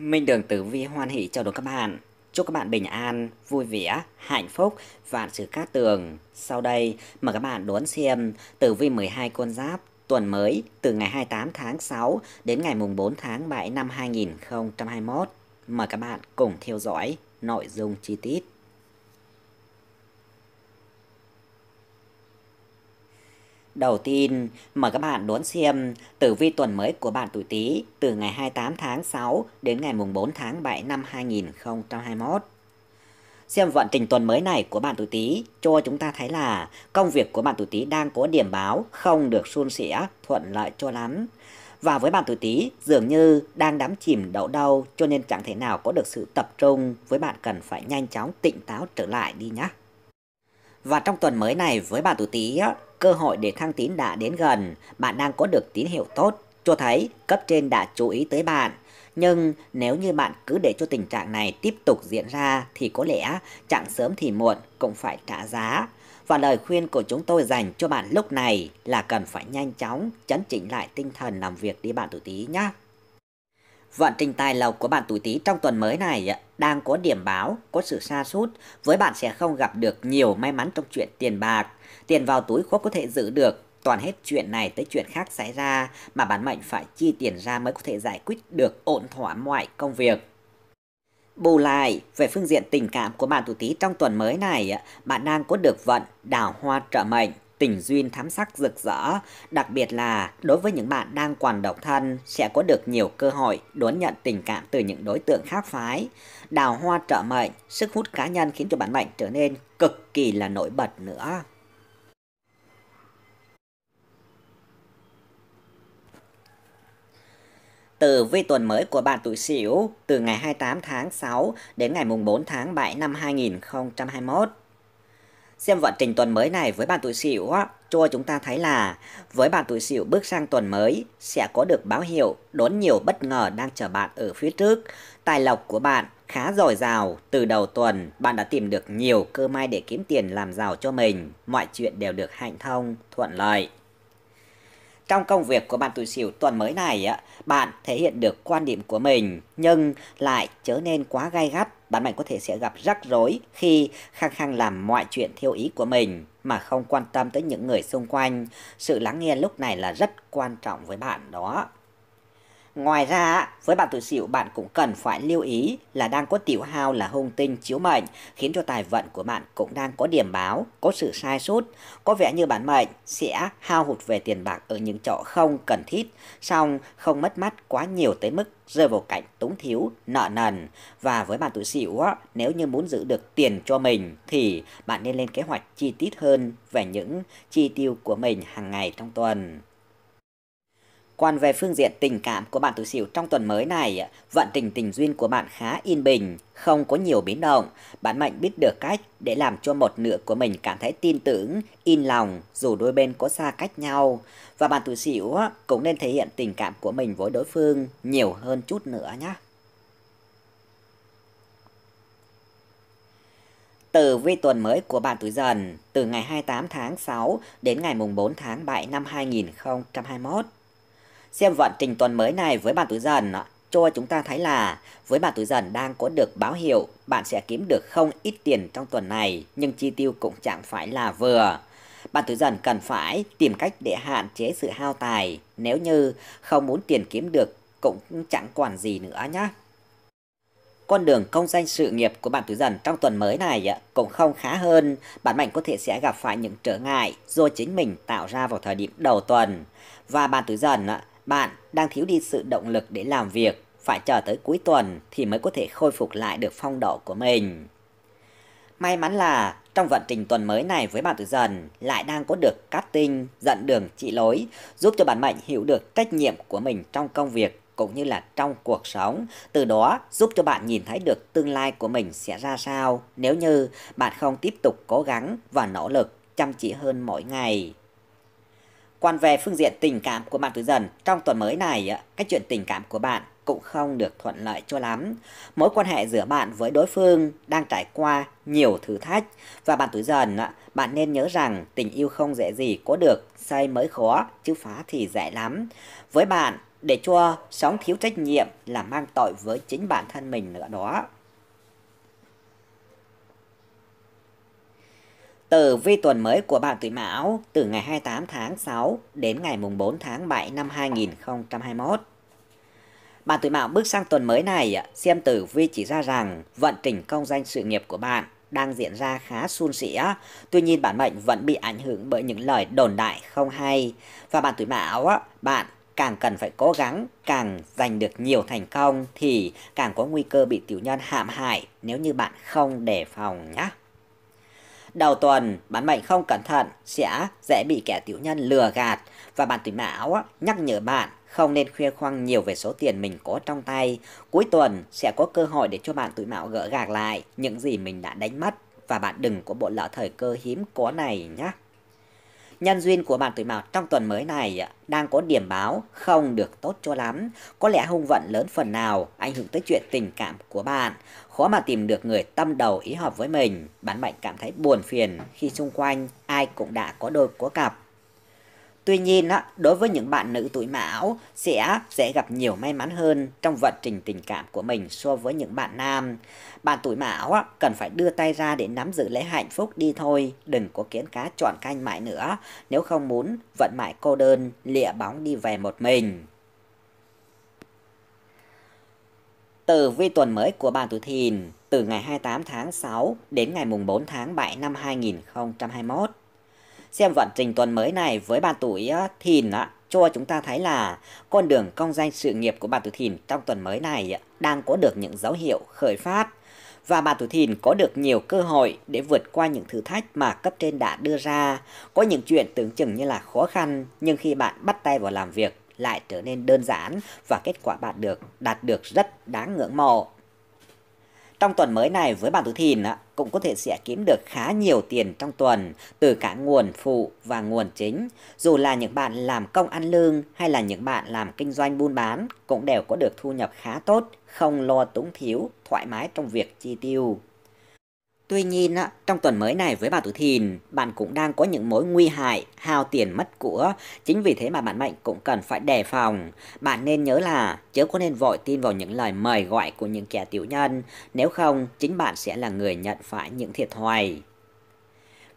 Minh Đường Tử Vi hoan hỷ chào đón các bạn. Chúc các bạn bình an, vui vẻ, hạnh phúc, vạn sự cát tường. Sau đây, mời các bạn đón xem Tử Vi 12 con giáp tuần mới từ ngày 28 tháng 6 đến ngày mùng 4 tháng 7 năm 2021. Mời các bạn cùng theo dõi nội dung chi tiết. đầu tiên, mời các bạn đón xem tử vi tuần mới của bạn tuổi Tý từ ngày 28 tháng 6 đến ngày mùng 4 tháng 7 năm 2021. Xem vận trình tuần mới này của bạn tuổi Tý cho chúng ta thấy là công việc của bạn tuổi Tý đang có điểm báo không được suôn sẻ, thuận lợi cho lắm. Và với bạn tuổi Tý dường như đang đắm chìm đậu đâu cho nên chẳng thể nào có được sự tập trung, với bạn cần phải nhanh chóng tỉnh táo trở lại đi nhé. Và trong tuần mới này với bạn tuổi Tý cơ hội để thăng tín đã đến gần, bạn đang có được tín hiệu tốt, cho thấy cấp trên đã chú ý tới bạn. Nhưng nếu như bạn cứ để cho tình trạng này tiếp tục diễn ra thì có lẽ chẳng sớm thì muộn cũng phải trả giá. Và lời khuyên của chúng tôi dành cho bạn lúc này là cần phải nhanh chóng chấn chỉnh lại tinh thần làm việc đi bạn tuổi tí nhé. Vận trình tài lộc của bạn tuổi Tý trong tuần mới này đang có điểm báo, có sự sa sút, với bạn sẽ không gặp được nhiều may mắn trong chuyện tiền bạc. Tiền vào túi khó có thể giữ được, toàn hết chuyện này tới chuyện khác xảy ra mà bản mệnh phải chi tiền ra mới có thể giải quyết được ổn thỏa mọi công việc. Bù lại, về phương diện tình cảm của bạn tuổi Tý trong tuần mới này, bạn đang có được vận đào hoa trợ mệnh tình duyên thám sắc rực rỡ, đặc biệt là đối với những bạn đang còn độc thân sẽ có được nhiều cơ hội đón nhận tình cảm từ những đối tượng khác phái. Đào hoa trợ mệnh, sức hút cá nhân khiến cho bản mệnh trở nên cực kỳ là nổi bật nữa. Từ vi tuần mới của bạn tuổi Sửu từ ngày 28 tháng 6 đến ngày 4 tháng 7 năm 2021. Xem vận trình tuần mới này với bạn tuổi Sửu cho chúng ta thấy là với bạn tuổi Sửu bước sang tuần mới sẽ có được báo hiệu đón nhiều bất ngờ đang chờ bạn ở phía trước. Tài lộc của bạn khá dồi dào, từ đầu tuần bạn đã tìm được nhiều cơ may để kiếm tiền làm giàu cho mình, mọi chuyện đều được hạnh thông, thuận lợi. Trong công việc của bạn tuổi Sửu tuần mới này, bạn thể hiện được quan điểm của mình nhưng lại trở nên quá gay gắt bạn mạnh có thể sẽ gặp rắc rối khi khăng khăng làm mọi chuyện theo ý của mình mà không quan tâm tới những người xung quanh. Sự lắng nghe lúc này là rất quan trọng với bạn đó. Ngoài ra, với bạn tuổi Sửu bạn cũng cần phải lưu ý là đang có tiểu hao là hung tinh chiếu mệnh, khiến cho tài vận của bạn cũng đang có điểm báo, có sự sai sút Có vẻ như bản mệnh sẽ hao hụt về tiền bạc ở những chỗ không cần thiết, song không mất mát quá nhiều tới mức rơi vào cảnh túng thiếu, nợ nần. Và với bạn tuổi Sửu, nếu như muốn giữ được tiền cho mình thì bạn nên lên kế hoạch chi tiết hơn về những chi tiêu của mình hàng ngày trong tuần. Còn về phương diện tình cảm của bạn tuổi Sửu trong tuần mới này, vận trình tình duyên của bạn khá yên bình, không có nhiều biến động. Bạn mệnh biết được cách để làm cho một nửa của mình cảm thấy tin tưởng, yên lòng dù đôi bên có xa cách nhau. Và bạn tuổi Sửu cũng nên thể hiện tình cảm của mình với đối phương nhiều hơn chút nữa nhé. từ vi tuần mới của bạn tuổi dần từ ngày 28 tháng 6 đến ngày mùng 4 tháng 7 năm 2021. Xem vận trình tuần mới này với bạn tuổi dần cho chúng ta thấy là với bạn tuổi dần đang có được báo hiệu bạn sẽ kiếm được không ít tiền trong tuần này nhưng chi tiêu cũng chẳng phải là vừa. Bạn tuổi dần cần phải tìm cách để hạn chế sự hao tài nếu như không muốn tiền kiếm được cũng chẳng còn gì nữa nhé. Con đường công danh sự nghiệp của bạn tuổi dần trong tuần mới này cũng không khá hơn. Bạn mạnh có thể sẽ gặp phải những trở ngại do chính mình tạo ra vào thời điểm đầu tuần. Và bạn tuổi dần bạn đang thiếu đi sự động lực để làm việc, phải chờ tới cuối tuần thì mới có thể khôi phục lại được phong độ của mình. May mắn là trong vận trình tuần mới này với bạn tuổi dần lại đang có được cát tinh, dẫn đường trị lối, giúp cho bạn mệnh hiểu được trách nhiệm của mình trong công việc cũng như là trong cuộc sống. Từ đó giúp cho bạn nhìn thấy được tương lai của mình sẽ ra sao nếu như bạn không tiếp tục cố gắng và nỗ lực chăm chỉ hơn mỗi ngày. Còn về phương diện tình cảm của bạn tuổi dần, trong tuần mới này, ờ, cái chuyện tình cảm của bạn cũng không được thuận lợi cho lắm. Mối quan hệ giữa bạn với đối phương đang trải qua nhiều thử thách và bạn tuổi dần, ờ, bạn nên nhớ rằng tình yêu không dễ gì có được, xây mới khó chứ phá thì dễ lắm. Với bạn, để cho sống thiếu trách nhiệm là mang tội với chính bản thân mình nữa đó. Tử vi tuần mới của bạn tuổi Mão từ ngày 28 tháng 6 đến ngày mùng 4 tháng 7 năm 2021. Bạn tuổi Mão bước sang tuần mới này, xem tử vi chỉ ra rằng vận trình công danh sự nghiệp của bạn đang diễn ra khá suôn sẻ. Tuy nhiên bản mệnh vẫn bị ảnh hưởng bởi những lời đồn đại không hay. Và bạn tuổi Mão, bạn càng cần phải cố gắng, càng giành được nhiều thành công thì càng có nguy cơ bị tiểu nhân hãm hại nếu như bạn không đề phòng nhé đầu tuần bạn mệnh không cẩn thận sẽ dễ bị kẻ tiểu nhân lừa gạt và bạn tuổi mão nhắc nhở bạn không nên khuya khoang nhiều về số tiền mình có trong tay. Cuối tuần sẽ có cơ hội để cho bạn tuổi mão gỡ gạc lại những gì mình đã đánh mất và bạn đừng có bộ lỡ thời cơ hiếm có này nhé. Nhân duyên của bạn tuổi Mão trong tuần mới này đang có điểm báo không được tốt cho lắm. Có lẽ hung vận lớn phần nào ảnh hưởng tới chuyện tình cảm của bạn. Khó mà tìm được người tâm đầu ý hợp với mình. Bạn mệnh cảm thấy buồn phiền khi xung quanh ai cũng đã có đôi có cặp Tuy nhiên, đối với những bạn nữ tuổi mão sẽ dễ gặp nhiều may mắn hơn trong vận trình tình cảm của mình so với những bạn nam. Bạn tuổi mão cần phải đưa tay ra để nắm giữ lấy hạnh phúc đi thôi, đừng có kiến cá chọn canh mãi nữa, nếu không muốn vận mãi cô đơn, lịa bóng đi về một mình. từ vi tuần mới của bạn tuổi thìn từ ngày 28 tháng 6 đến ngày mùng 4 tháng 7 năm 2021 xem vận trình tuần mới này với bà tuổi thìn á, cho chúng ta thấy là con đường công danh sự nghiệp của bà tuổi thìn trong tuần mới này đang có được những dấu hiệu khởi phát và bà tuổi thìn có được nhiều cơ hội để vượt qua những thử thách mà cấp trên đã đưa ra. Có những chuyện tưởng chừng như là khó khăn, nhưng khi bạn bắt tay vào làm việc lại trở nên đơn giản và kết quả bạn được đạt được rất đáng ngưỡng mộ. Trong tuần mới này với bạn tuổi thìn cũng có thể sẽ kiếm được khá nhiều tiền trong tuần từ cả nguồn phụ và nguồn chính. Dù là những bạn làm công ăn lương hay là những bạn làm kinh doanh buôn bán cũng đều có được thu nhập khá tốt, không lo túng thiếu, thoải mái trong việc chi tiêu. Tuy nhiên, trong tuần mới này với bà tuổi thìn, bạn cũng đang có những mối nguy hại, hao tiền mất của. Chính vì thế mà bạn mệnh cũng cần phải đề phòng. Bạn nên nhớ là chớ có nên vội tin vào những lời mời gọi của những kẻ tiểu nhân. Nếu không, chính bạn sẽ là người nhận phải những thiệt thòi.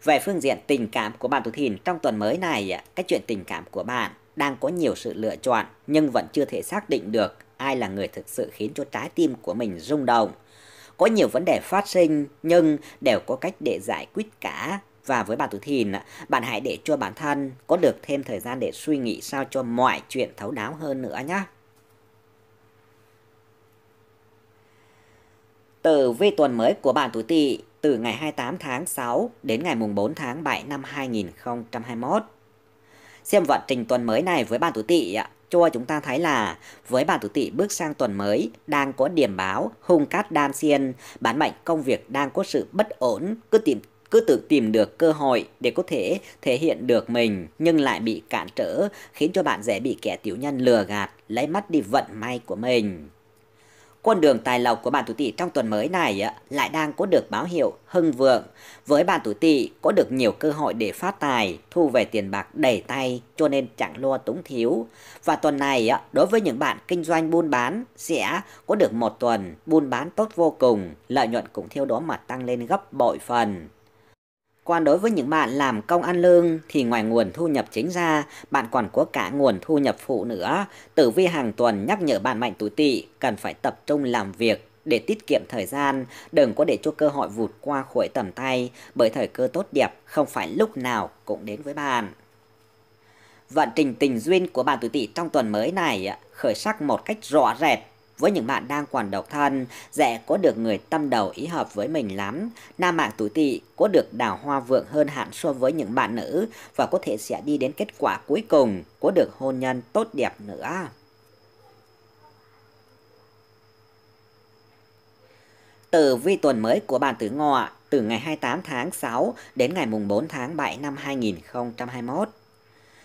Về phương diện tình cảm của bạn tuổi thìn trong tuần mới này, cái chuyện tình cảm của bạn đang có nhiều sự lựa chọn nhưng vẫn chưa thể xác định được ai là người thực sự khiến cho trái tim của mình rung động có nhiều vấn đề phát sinh nhưng đều có cách để giải quyết cả. Và với bạn tuổi Thìn, bạn hãy để cho bản thân có được thêm thời gian để suy nghĩ sao cho mọi chuyện thấu đáo hơn nữa nhé. từ vi tuần mới của bạn tuổi Tỵ từ ngày 28 tháng 6 đến ngày mùng 4 tháng 7 năm 2021. Xem vận trình tuần mới này với bạn tuổi Tỵ cho chúng ta thấy là với bà tuổi tỵ bước sang tuần mới đang có điểm báo hung cát đan xiên, bản mệnh công việc đang có sự bất ổn, cứ tìm cứ tự tìm được cơ hội để có thể thể hiện được mình nhưng lại bị cản trở khiến cho bạn dễ bị kẻ tiểu nhân lừa gạt lấy mất đi vận may của mình con đường tài lộc của bạn tuổi tỵ trong tuần mới này lại đang có được báo hiệu hưng vượng. Với bạn tuổi tỵ có được nhiều cơ hội để phát tài, thu về tiền bạc đầy tay cho nên chẳng lo túng thiếu. Và tuần này đối với những bạn kinh doanh buôn bán sẽ có được một tuần buôn bán tốt vô cùng, lợi nhuận cũng theo đó mà tăng lên gấp bội phần. Còn đối với những bạn làm công ăn lương thì ngoài nguồn thu nhập chính ra, bạn còn có cả nguồn thu nhập phụ nữa. Tử vi hàng tuần nhắc nhở bạn mạnh tuổi tỵ cần phải tập trung làm việc để tiết kiệm thời gian, đừng có để cho cơ hội vụt qua khỏi tầm tay, bởi thời cơ tốt đẹp không phải lúc nào cũng đến với bạn. Vận trình tình duyên của bạn tuổi tỵ trong tuần mới này à, khởi sắc một cách rõ rệt với những bạn đang còn độc thân, dễ có được người tâm đầu ý hợp với mình lắm. Nam mạng tuổi tỵ có được đào hoa vượng hơn hẳn so với những bạn nữ và có thể sẽ đi đến kết quả cuối cùng, có được hôn nhân tốt đẹp nữa. từ vi tuần mới của bạn tử ngọ từ ngày 28 tháng 6 đến ngày mùng 4 tháng 7 năm 2021.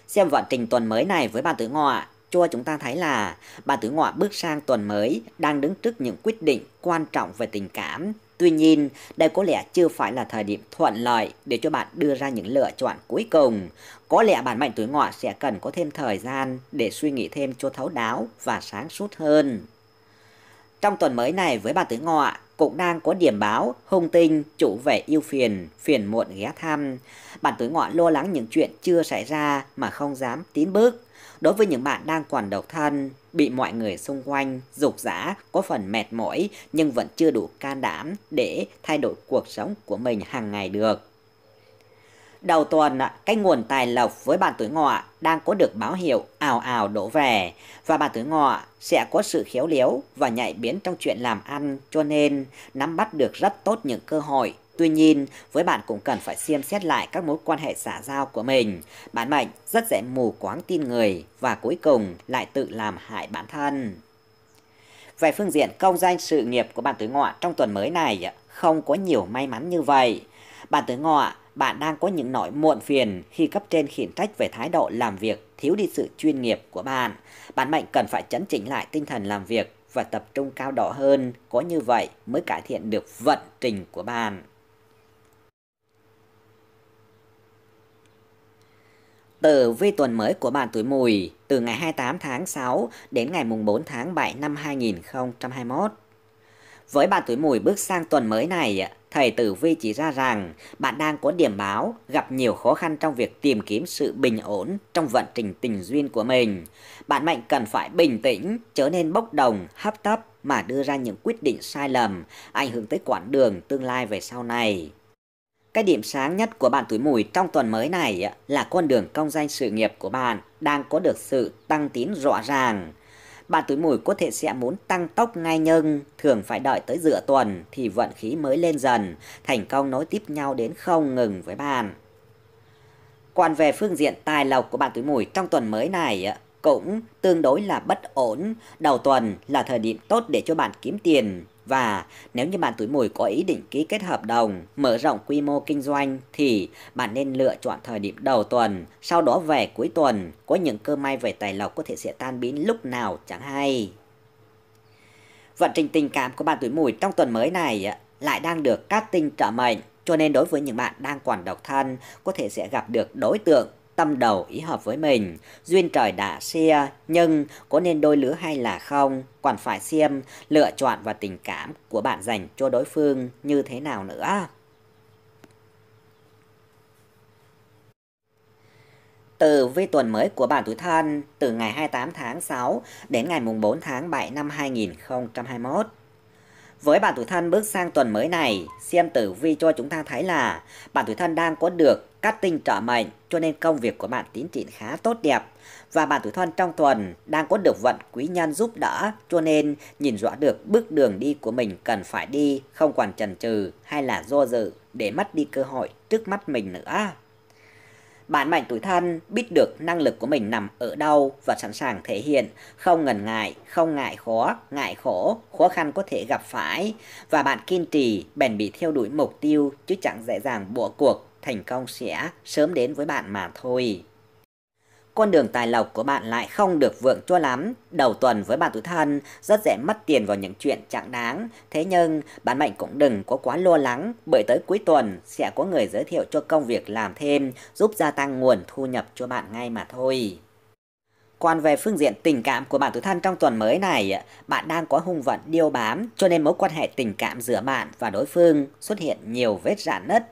Xem vận trình tuần mới này với bạn tử ngọ cho chúng ta thấy là bà tử Ngọ bước sang tuần mới đang đứng trước những quyết định quan trọng về tình cảm. Tuy nhiên, đây có lẽ chưa phải là thời điểm thuận lợi để cho bạn đưa ra những lựa chọn cuối cùng. Có lẽ bản mệnh Tuổi Ngọ sẽ cần có thêm thời gian để suy nghĩ thêm cho thấu đáo và sáng suốt hơn. Trong tuần mới này với bà Tứ Ngọ, cũng đang có điểm báo hung tinh chủ vẻ yêu phiền, phiền muộn ghé thăm. Bạn tuổi ngọ lo lắng những chuyện chưa xảy ra mà không dám tiến bước. Đối với những bạn đang còn độc thân, bị mọi người xung quanh dục dã, có phần mệt mỏi nhưng vẫn chưa đủ can đảm để thay đổi cuộc sống của mình hàng ngày được. Đầu tuần, cái nguồn tài lộc với bạn tuổi ngọ đang có được báo hiệu ào ào đổ về và bạn tuổi ngọ sẽ có sự khéo léo và nhạy biến trong chuyện làm ăn cho nên nắm bắt được rất tốt những cơ hội Tuy nhiên, với bạn cũng cần phải xem xét lại các mối quan hệ xã giao của mình. Bạn mệnh rất dễ mù quáng tin người và cuối cùng lại tự làm hại bản thân. Về phương diện công danh sự nghiệp của bạn tuổi ngọ trong tuần mới này không có nhiều may mắn như vậy. Bạn tuổi ngọ bạn đang có những nỗi muộn phiền khi cấp trên khiển trách về thái độ làm việc thiếu đi sự chuyên nghiệp của bạn. Bạn mệnh cần phải chấn chỉnh lại tinh thần làm việc và tập trung cao độ hơn, có như vậy mới cải thiện được vận trình của bạn. từ vi tuần mới của bạn tuổi mùi từ ngày 28 tháng 6 đến ngày 4 tháng 7 năm 2021. Với bạn tuổi mùi bước sang tuần mới này, thầy Tử Vi chỉ ra rằng bạn đang có điểm báo gặp nhiều khó khăn trong việc tìm kiếm sự bình ổn trong vận trình tình duyên của mình. Bạn mệnh cần phải bình tĩnh, chớ nên bốc đồng, hấp tấp mà đưa ra những quyết định sai lầm, ảnh hưởng tới quãng đường tương lai về sau này. Cái điểm sáng nhất của bạn tuổi mùi trong tuần mới này là con đường công danh sự nghiệp của bạn đang có được sự tăng tín rõ ràng. Bạn tuổi mùi có thể sẽ muốn tăng tốc ngay nhưng thường phải đợi tới giữa tuần thì vận khí mới lên dần, thành công nối tiếp nhau đến không ngừng với bạn. Còn về phương diện tài lộc của bạn tuổi mùi trong tuần mới này cũng tương đối là bất ổn. Đầu tuần là thời điểm tốt để cho bạn kiếm tiền. Và nếu như bạn tuổi mùi có ý định ký kết hợp đồng, mở rộng quy mô kinh doanh thì bạn nên lựa chọn thời điểm đầu tuần, sau đó về cuối tuần, có những cơ may về tài lộc có thể sẽ tan biến lúc nào chẳng hay. Vận trình tình cảm của bạn tuổi mùi trong tuần mới này lại đang được các tinh trợ mệnh, cho nên đối với những bạn đang còn độc thân có thể sẽ gặp được đối tượng tâm đầu ý hợp với mình, duyên trời đã xia, nhưng có nên đôi lứa hay là không, còn phải xem lựa chọn và tình cảm của bạn dành cho đối phương như thế nào nữa. Từ vi tuần mới của bản tuổi thân từ ngày 28 tháng 6 đến ngày 4 tháng 7 năm 2021. Với bạn tuổi thân bước sang tuần mới này, xem tử vi cho chúng ta thấy là bạn tuổi thân đang có được cát tinh trở mệnh cho nên công việc của bạn tiến triển khá tốt đẹp. Và bạn tuổi thân trong tuần đang có được vận quý nhân giúp đỡ cho nên nhìn rõ được bước đường đi của mình cần phải đi không còn chần chừ hay là do dự để mất đi cơ hội trước mắt mình nữa. bạn mệnh tuổi thân biết được năng lực của mình nằm ở đâu và sẵn sàng thể hiện, không ngần ngại, không ngại khó, ngại khổ, khó khăn có thể gặp phải. Và bạn kiên trì, bền bỉ theo đuổi mục tiêu chứ chẳng dễ dàng bỏ cuộc thành công sẽ sớm đến với bạn mà thôi. Con đường tài lộc của bạn lại không được vượng cho lắm. Đầu tuần với bạn tuổi thân rất dễ mất tiền vào những chuyện chẳng đáng. Thế nhưng bạn mệnh cũng đừng có quá lo lắng bởi tới cuối tuần sẽ có người giới thiệu cho công việc làm thêm giúp gia tăng nguồn thu nhập cho bạn ngay mà thôi. Còn về phương diện tình cảm của bạn tuổi thân trong tuần mới này, bạn đang có hung vận điêu bám cho nên mối quan hệ tình cảm giữa bạn và đối phương xuất hiện nhiều vết rạn nứt.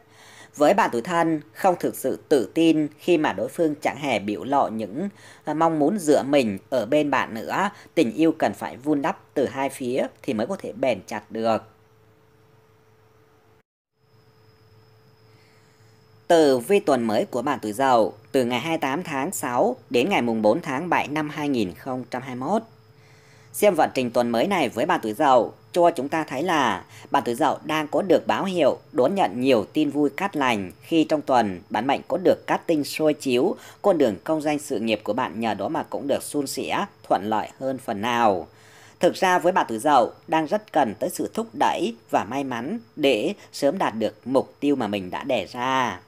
Với bạn tuổi thân, không thực sự tự tin khi mà đối phương chẳng hề biểu lộ những ờ, mong muốn dựa mình ở bên bạn nữa. Tình yêu cần phải vun đắp từ hai phía thì mới có thể bền chặt được. Từ vi tuần mới của bạn tuổi dậu từ ngày 28 tháng 6 đến ngày mùng 4 tháng 7 năm 2021. Xem vận trình tuần mới này với bạn tuổi dậu cho chúng ta thấy là bạn tuổi dậu đang có được báo hiệu đón nhận nhiều tin vui cát lành khi trong tuần bản mệnh có được cát tinh soi chiếu con đường công danh sự nghiệp của bạn nhờ đó mà cũng được suôn sẻ thuận lợi hơn phần nào thực ra với bạn tuổi dậu đang rất cần tới sự thúc đẩy và may mắn để sớm đạt được mục tiêu mà mình đã đề ra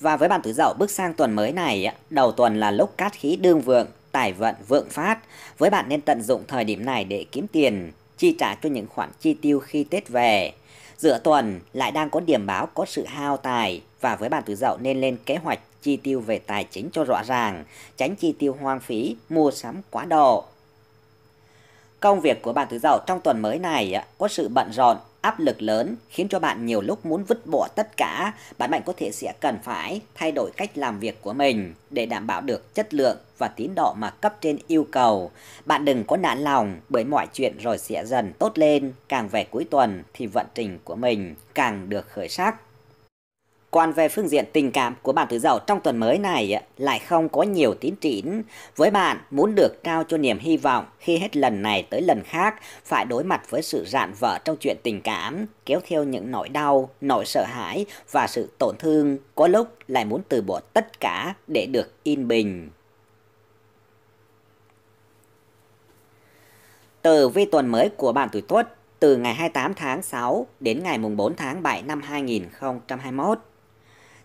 và với bạn tuổi dậu bước sang tuần mới này, đầu tuần là lúc cát khí đương vượng, tài vận vượng phát. Với bạn nên tận dụng thời điểm này để kiếm tiền, chi trả cho những khoản chi tiêu khi Tết về. Giữa tuần lại đang có điểm báo có sự hao tài và với bạn tuổi dậu nên lên kế hoạch chi tiêu về tài chính cho rõ ràng, tránh chi tiêu hoang phí, mua sắm quá độ. Công việc của bạn tuổi dậu trong tuần mới này có sự bận rộn áp lực lớn khiến cho bạn nhiều lúc muốn vứt bỏ tất cả, bạn bạn có thể sẽ cần phải thay đổi cách làm việc của mình để đảm bảo được chất lượng và tín độ mà cấp trên yêu cầu. Bạn đừng có nản lòng bởi mọi chuyện rồi sẽ dần tốt lên, càng về cuối tuần thì vận trình của mình càng được khởi sắc. Còn về phương diện tình cảm của bạn tử Dậu trong tuần mới này lại không có nhiều tín triển. Với bạn, muốn được trao cho niềm hy vọng khi hết lần này tới lần khác phải đối mặt với sự rạn vỡ trong chuyện tình cảm, kéo theo những nỗi đau, nỗi sợ hãi và sự tổn thương, có lúc lại muốn từ bỏ tất cả để được yên bình. Từ vi tuần mới của bạn tuổi tuất từ ngày 28 tháng 6 đến ngày 4 tháng 7 năm 2021.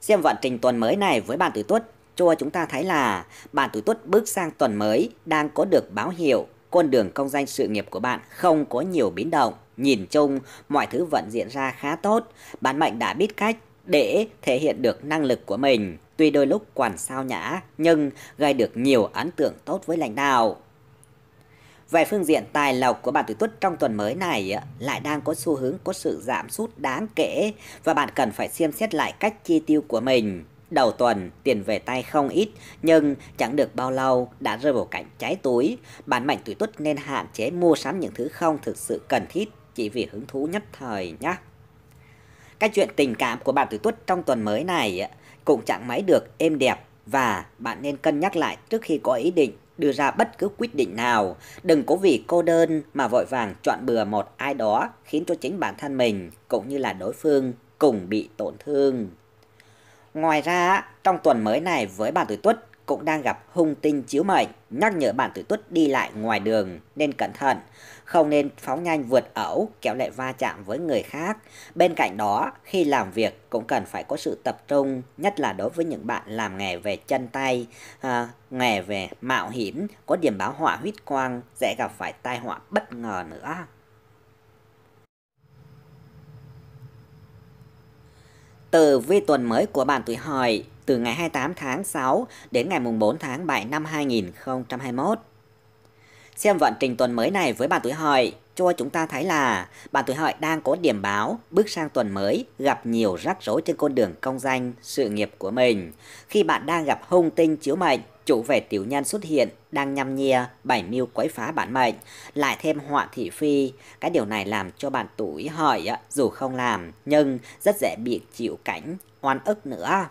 Xem vận trình tuần mới này với bạn tuổi tuất cho chúng ta thấy là bạn tuổi tuất bước sang tuần mới đang có được báo hiệu con đường công danh sự nghiệp của bạn không có nhiều biến động. Nhìn chung, mọi thứ vẫn diễn ra khá tốt. Bạn mệnh đã biết cách để thể hiện được năng lực của mình. Tuy đôi lúc quản sao nhã, nhưng gây được nhiều ấn tượng tốt với lãnh đạo. Về phương diện tài lộc của bạn tuổi Tuất trong tuần mới này lại đang có xu hướng có sự giảm sút đáng kể và bạn cần phải xem xét lại cách chi tiêu của mình. Đầu tuần tiền về tay không ít nhưng chẳng được bao lâu đã rơi vào cảnh cháy túi. Bạn mệnh tuổi Tuất nên hạn chế mua sắm những thứ không thực sự cần thiết chỉ vì hứng thú nhất thời nhé. Cái chuyện tình cảm của bạn tuổi Tuất trong tuần mới này cũng chẳng mấy được êm đẹp và bạn nên cân nhắc lại trước khi có ý định đưa ra bất cứ quyết định nào. Đừng có vì cô đơn mà vội vàng chọn bừa một ai đó khiến cho chính bản thân mình cũng như là đối phương cùng bị tổn thương. Ngoài ra, trong tuần mới này với bạn tuổi tuất cũng đang gặp hung tinh chiếu mệnh, nhắc nhở bạn tuổi tuất đi lại ngoài đường nên cẩn thận, không nên phóng nhanh vượt ẩu, kéo lại va chạm với người khác. Bên cạnh đó, khi làm việc cũng cần phải có sự tập trung, nhất là đối với những bạn làm nghề về chân tay, à, nghề về mạo hiểm, có điểm báo hỏa huyết quang, dễ gặp phải tai họa bất ngờ nữa. Từ vi tuần mới của bạn tuổi hợi từ ngày 28 tháng 6 đến ngày 4 tháng 7 năm 2021. Xem vận trình tuần mới này với bạn tuổi hợi, cho chúng ta thấy là bạn tuổi hợi đang có điểm báo bước sang tuần mới gặp nhiều rắc rối trên con đường công danh, sự nghiệp của mình. Khi bạn đang gặp hung tinh chiếu mệnh, chủ về tiểu nhân xuất hiện đang nhăm nhia bảy mưu quấy phá bản mệnh, lại thêm họa thị phi, cái điều này làm cho bạn tuổi hợi dù không làm nhưng rất dễ bị chịu cảnh oan ức nữa.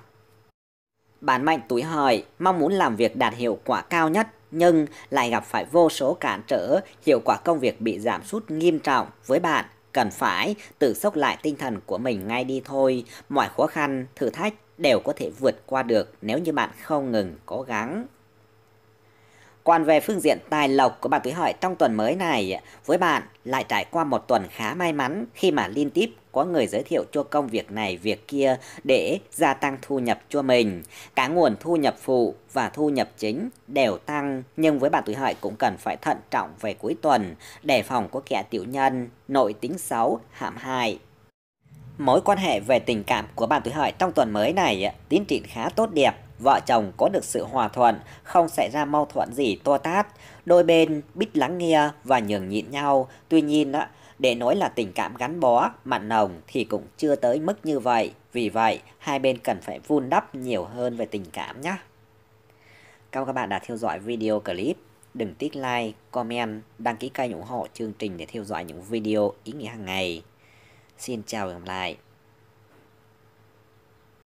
Bản mạnh tuổi hợi mong muốn làm việc đạt hiệu quả cao nhất nhưng lại gặp phải vô số cản trở, hiệu quả công việc bị giảm sút nghiêm trọng với bạn. Cần phải tự sốc lại tinh thần của mình ngay đi thôi, mọi khó khăn, thử thách đều có thể vượt qua được nếu như bạn không ngừng cố gắng. Còn về phương diện tài lộc của bạn tuổi hợi trong tuần mới này, với bạn lại trải qua một tuần khá may mắn khi mà liên tiếp có người giới thiệu cho công việc này việc kia để gia tăng thu nhập cho mình. Cả nguồn thu nhập phụ và thu nhập chính đều tăng, nhưng với bạn tuổi hợi cũng cần phải thận trọng về cuối tuần, đề phòng có kẻ tiểu nhân, nội tính xấu, hãm hại, Mối quan hệ về tình cảm của bạn tuổi hợi trong tuần mới này tiến triển khá tốt đẹp vợ chồng có được sự hòa thuận, không xảy ra mâu thuẫn gì to tát. Đôi bên biết lắng nghe và nhường nhịn nhau. Tuy nhiên, á, để nói là tình cảm gắn bó, mặn nồng thì cũng chưa tới mức như vậy. Vì vậy, hai bên cần phải vun đắp nhiều hơn về tình cảm nhé. Cảm ơn các bạn đã theo dõi video clip. Đừng tiếc like, comment, đăng ký kênh ủng hộ chương trình để theo dõi những video ý nghĩa hàng ngày. Xin chào và hẹn gặp lại.